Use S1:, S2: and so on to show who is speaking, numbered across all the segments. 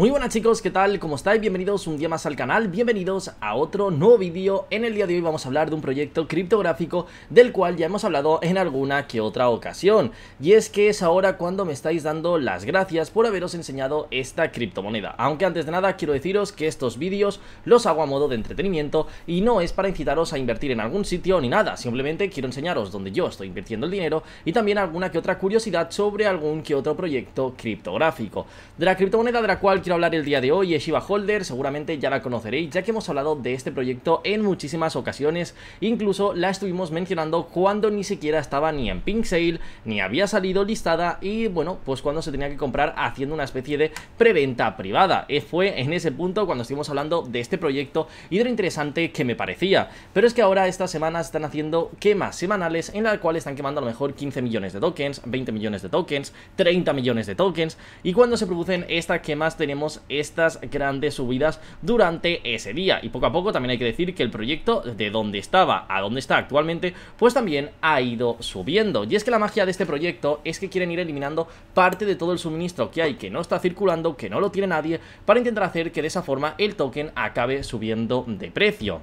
S1: Muy buenas chicos, ¿qué tal? ¿Cómo estáis? Bienvenidos un día más al canal, bienvenidos a otro nuevo vídeo En el día de hoy vamos a hablar de un proyecto criptográfico del cual ya hemos hablado en alguna que otra ocasión Y es que es ahora cuando me estáis dando las gracias por haberos enseñado esta criptomoneda Aunque antes de nada quiero deciros que estos vídeos los hago a modo de entretenimiento Y no es para incitaros a invertir en algún sitio ni nada Simplemente quiero enseñaros donde yo estoy invirtiendo el dinero Y también alguna que otra curiosidad sobre algún que otro proyecto criptográfico De la criptomoneda de la cual hablar el día de hoy es Shiva Holder, seguramente ya la conoceréis ya que hemos hablado de este proyecto en muchísimas ocasiones, incluso la estuvimos mencionando cuando ni siquiera estaba ni en Pink Sale, ni había salido listada y bueno, pues cuando se tenía que comprar haciendo una especie de preventa privada. Eh, fue en ese punto cuando estuvimos hablando de este proyecto y de lo interesante que me parecía. Pero es que ahora estas semanas están haciendo quemas semanales en la cual están quemando a lo mejor 15 millones de tokens, 20 millones de tokens, 30 millones de tokens y cuando se producen estas quemas tenemos tenemos estas grandes subidas durante ese día. Y poco a poco también hay que decir que el proyecto de donde estaba a donde está actualmente, pues también ha ido subiendo. Y es que la magia de este proyecto es que quieren ir eliminando parte de todo el suministro que hay, que no está circulando, que no lo tiene nadie, para intentar hacer que de esa forma el token acabe subiendo de precio.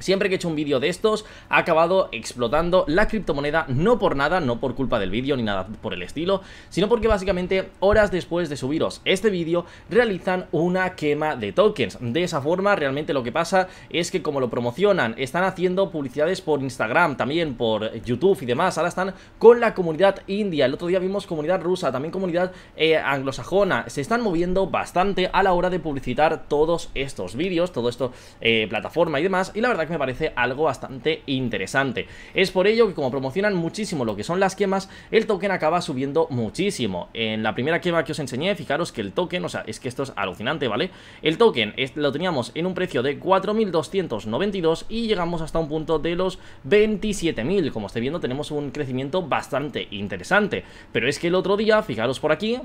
S1: Siempre que he hecho un vídeo de estos, ha acabado explotando la criptomoneda, no por nada, no por culpa del vídeo ni nada por el estilo, sino porque básicamente horas después de subiros este vídeo, realizan una quema de tokens. De esa forma, realmente lo que pasa es que como lo promocionan, están haciendo publicidades por Instagram, también por YouTube y demás, ahora están con la comunidad india, el otro día vimos comunidad rusa, también comunidad eh, anglosajona, se están moviendo bastante a la hora de publicitar todos estos vídeos, todo esto eh, plataforma y demás, y la verdad que me parece algo bastante interesante. Es por ello que como promocionan muchísimo lo que son las quemas, el token acaba subiendo muchísimo. En la primera quema que os enseñé, fijaros que el token, o sea, es que esto es alucinante, ¿vale? El token lo teníamos en un precio de 4.292 y llegamos hasta un punto de los 27.000. Como estáis viendo, tenemos un crecimiento bastante interesante. Pero es que el otro día, fijaros por aquí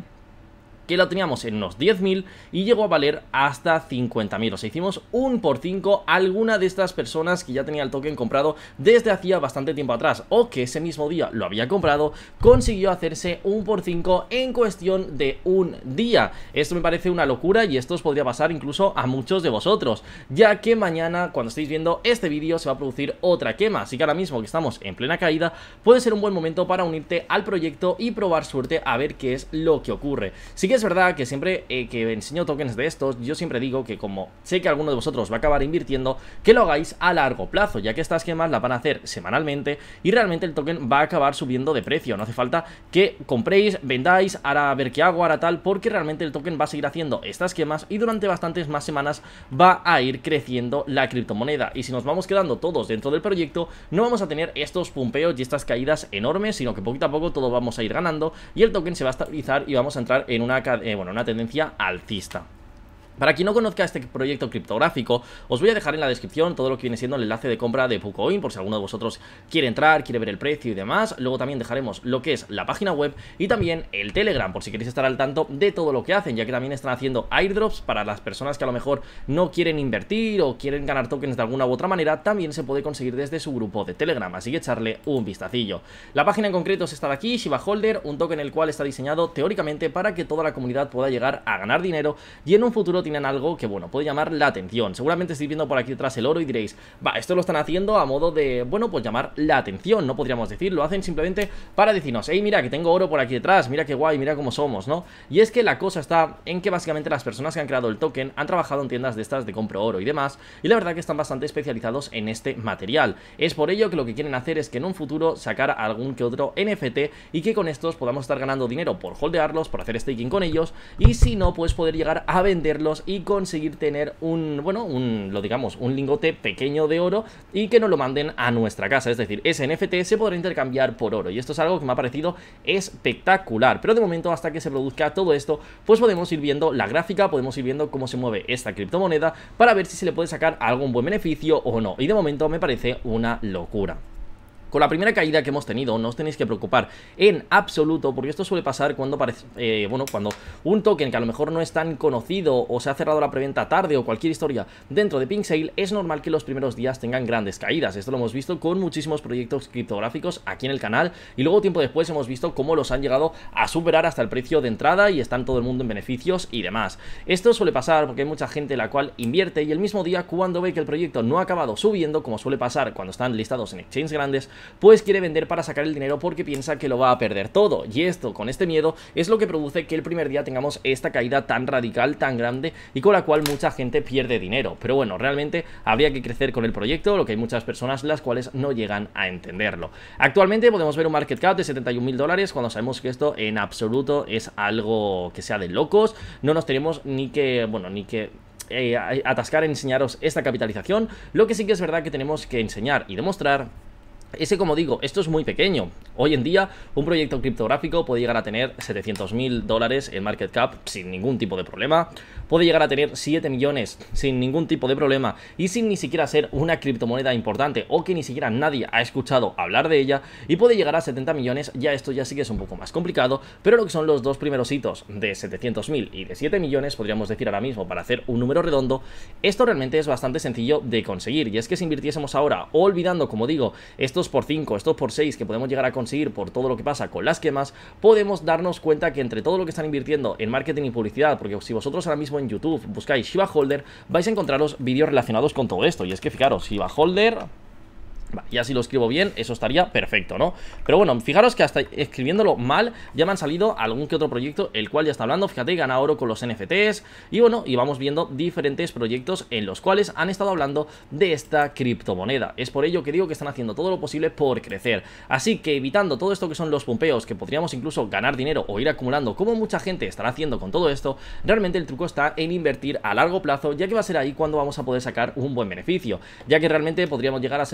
S1: que la teníamos en unos 10.000 y llegó a valer hasta 50.000. O sea, hicimos un por 5 alguna de estas personas que ya tenía el token comprado desde hacía bastante tiempo atrás o que ese mismo día lo había comprado, consiguió hacerse un por 5 en cuestión de un día. Esto me parece una locura y esto os podría pasar incluso a muchos de vosotros, ya que mañana cuando estéis viendo este vídeo se va a producir otra quema, así que ahora mismo que estamos en plena caída puede ser un buen momento para unirte al proyecto y probar suerte a ver qué es lo que ocurre es verdad que siempre eh, que enseño tokens de estos, yo siempre digo que como sé que alguno de vosotros va a acabar invirtiendo, que lo hagáis a largo plazo, ya que estas quemas las van a hacer semanalmente y realmente el token va a acabar subiendo de precio. No hace falta que compréis, vendáis, ahora a ver qué hago, ahora tal, porque realmente el token va a seguir haciendo estas quemas y durante bastantes más semanas va a ir creciendo la criptomoneda. Y si nos vamos quedando todos dentro del proyecto, no vamos a tener estos pumpeos y estas caídas enormes, sino que poquito a poco todo vamos a ir ganando y el token se va a estabilizar y vamos a entrar en una eh, bueno, una tendencia alcista. Para quien no conozca este proyecto criptográfico, os voy a dejar en la descripción todo lo que viene siendo el enlace de compra de Pucoin, por si alguno de vosotros quiere entrar, quiere ver el precio y demás. Luego también dejaremos lo que es la página web y también el Telegram, por si queréis estar al tanto de todo lo que hacen, ya que también están haciendo airdrops para las personas que a lo mejor no quieren invertir o quieren ganar tokens de alguna u otra manera, también se puede conseguir desde su grupo de Telegram, así que echarle un vistacillo. La página en concreto es esta de aquí, Shiba Holder, un token el cual está diseñado teóricamente para que toda la comunidad pueda llegar a ganar dinero y en un futuro tienen algo que, bueno, puede llamar la atención. Seguramente estáis viendo por aquí detrás el oro y diréis, va, esto lo están haciendo a modo de, bueno, pues llamar la atención, no podríamos decirlo lo hacen simplemente para decirnos, hey, mira que tengo oro por aquí detrás, mira qué guay, mira cómo somos, ¿no? Y es que la cosa está en que básicamente las personas que han creado el token han trabajado en tiendas de estas de compro oro y demás, y la verdad que están bastante especializados en este material. Es por ello que lo que quieren hacer es que en un futuro sacar algún que otro NFT y que con estos podamos estar ganando dinero por holdearlos, por hacer staking con ellos, y si no, pues poder llegar a venderlos y conseguir tener un, bueno, un, lo digamos, un lingote pequeño de oro y que nos lo manden a nuestra casa. Es decir, ese NFT se podrá intercambiar por oro. Y esto es algo que me ha parecido espectacular. Pero de momento, hasta que se produzca todo esto, pues podemos ir viendo la gráfica, podemos ir viendo cómo se mueve esta criptomoneda para ver si se le puede sacar algún buen beneficio o no. Y de momento me parece una locura. Con la primera caída que hemos tenido, no os tenéis que preocupar en absoluto, porque esto suele pasar cuando parece, eh, bueno, cuando un token que a lo mejor no es tan conocido o se ha cerrado la preventa tarde o cualquier historia dentro de Pink Sale, es normal que los primeros días tengan grandes caídas. Esto lo hemos visto con muchísimos proyectos criptográficos aquí en el canal y luego tiempo después hemos visto cómo los han llegado a superar hasta el precio de entrada y están todo el mundo en beneficios y demás. Esto suele pasar porque hay mucha gente la cual invierte y el mismo día cuando ve que el proyecto no ha acabado subiendo, como suele pasar cuando están listados en exchanges grandes, pues quiere vender para sacar el dinero porque piensa que lo va a perder todo. Y esto, con este miedo, es lo que produce que el primer día tengamos esta caída tan radical, tan grande y con la cual mucha gente pierde dinero. Pero bueno, realmente habría que crecer con el proyecto, lo que hay muchas personas las cuales no llegan a entenderlo. Actualmente podemos ver un market cap de 71 mil dólares cuando sabemos que esto en absoluto es algo que sea de locos. No nos tenemos ni que, bueno, ni que eh, atascar en enseñaros esta capitalización. Lo que sí que es verdad que tenemos que enseñar y demostrar ese como digo, esto es muy pequeño. Hoy en día, un proyecto criptográfico puede llegar a tener 700 mil dólares en market cap sin ningún tipo de problema. Puede llegar a tener 7 millones sin ningún tipo de problema y sin ni siquiera ser una criptomoneda importante o que ni siquiera nadie ha escuchado hablar de ella. Y puede llegar a 70 millones, ya esto ya sí que es un poco más complicado, pero lo que son los dos primeros hitos de 700 mil y de 7 millones, podríamos decir ahora mismo para hacer un número redondo, esto realmente es bastante sencillo de conseguir. Y es que si invirtiésemos ahora, olvidando, como digo, estos por 5, estos por 6 que podemos llegar a conseguir por todo lo que pasa con las quemas, podemos darnos cuenta que entre todo lo que están invirtiendo en marketing y publicidad, porque si vosotros ahora mismo en YouTube buscáis Shiba Holder, vais a encontraros vídeos relacionados con todo esto. Y es que fijaros, Shiba Holder, y así lo escribo bien, eso estaría perfecto, ¿no? Pero bueno, fijaros que hasta escribiéndolo mal ya me han salido algún que otro proyecto, el cual ya está hablando, fíjate, gana oro con los NFTs y bueno, y vamos viendo diferentes proyectos en los cuales han estado hablando de esta criptomoneda. Es por ello que digo que están haciendo todo lo posible por crecer. Así que evitando todo esto que son los pompeos, que podríamos incluso ganar dinero o ir acumulando, como mucha gente estará haciendo con todo esto, realmente el truco está en invertir a largo plazo, ya que va a ser ahí cuando vamos a poder sacar un buen beneficio, ya que realmente podríamos llegar a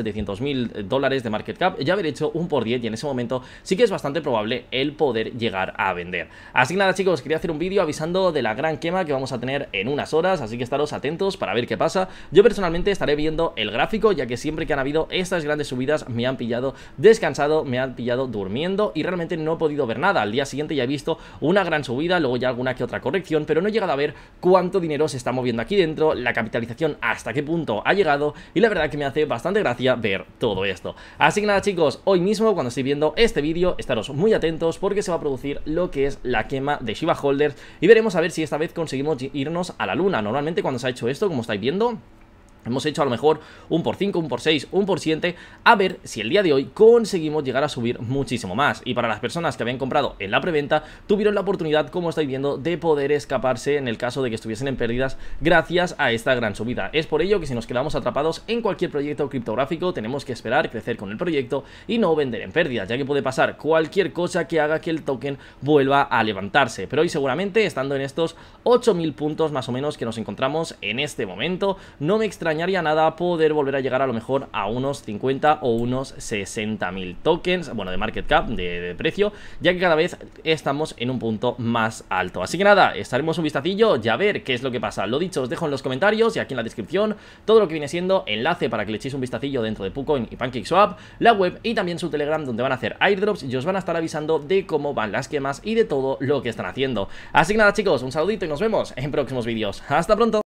S1: mil dólares de market cap ya haber hecho un por 10 y en ese momento sí que es bastante probable el poder llegar a vender. Así que nada chicos, quería hacer un vídeo avisando de la gran quema que vamos a tener en unas horas, así que estaros atentos para ver qué pasa. Yo personalmente estaré viendo el gráfico ya que siempre que han habido estas grandes subidas me han pillado descansado, me han pillado durmiendo y realmente no he podido ver nada. Al día siguiente ya he visto una gran subida, luego ya alguna que otra corrección, pero no he llegado a ver cuánto dinero se está moviendo aquí dentro, la capitalización hasta qué punto ha llegado y la verdad que me hace bastante gracia ver todo esto. Así que nada chicos, hoy mismo cuando estéis viendo este vídeo, estaros muy atentos porque se va a producir lo que es la quema de Shiva Holders y veremos a ver si esta vez conseguimos irnos a la luna. Normalmente cuando se ha hecho esto, como estáis viendo... Hemos hecho a lo mejor un por 5, un por 6, un por 7, a ver si el día de hoy conseguimos llegar a subir muchísimo más. Y para las personas que habían comprado en la preventa, tuvieron la oportunidad, como estáis viendo, de poder escaparse en el caso de que estuviesen en pérdidas gracias a esta gran subida. Es por ello que si nos quedamos atrapados en cualquier proyecto criptográfico, tenemos que esperar crecer con el proyecto y no vender en pérdidas, ya que puede pasar cualquier cosa que haga que el token vuelva a levantarse. Pero hoy seguramente, estando en estos 8.000 puntos más o menos que nos encontramos en este momento, no me extraña extrañaría nada poder volver a llegar a lo mejor a unos 50 o unos 60 mil tokens, bueno, de market cap, de, precio, ya que cada vez estamos en un punto más alto. Así que nada, estaremos un vistacillo y a ver qué es lo que pasa. Lo dicho, os dejo en los comentarios y aquí en la descripción todo lo que viene siendo enlace para que le echéis un vistacillo dentro de Pucoin y PancakeSwap, la web y también su Telegram donde van a hacer airdrops y os van a estar avisando de cómo van las quemas y de todo lo que están haciendo. Así que nada chicos, un saludito y nos vemos en próximos vídeos. ¡Hasta pronto!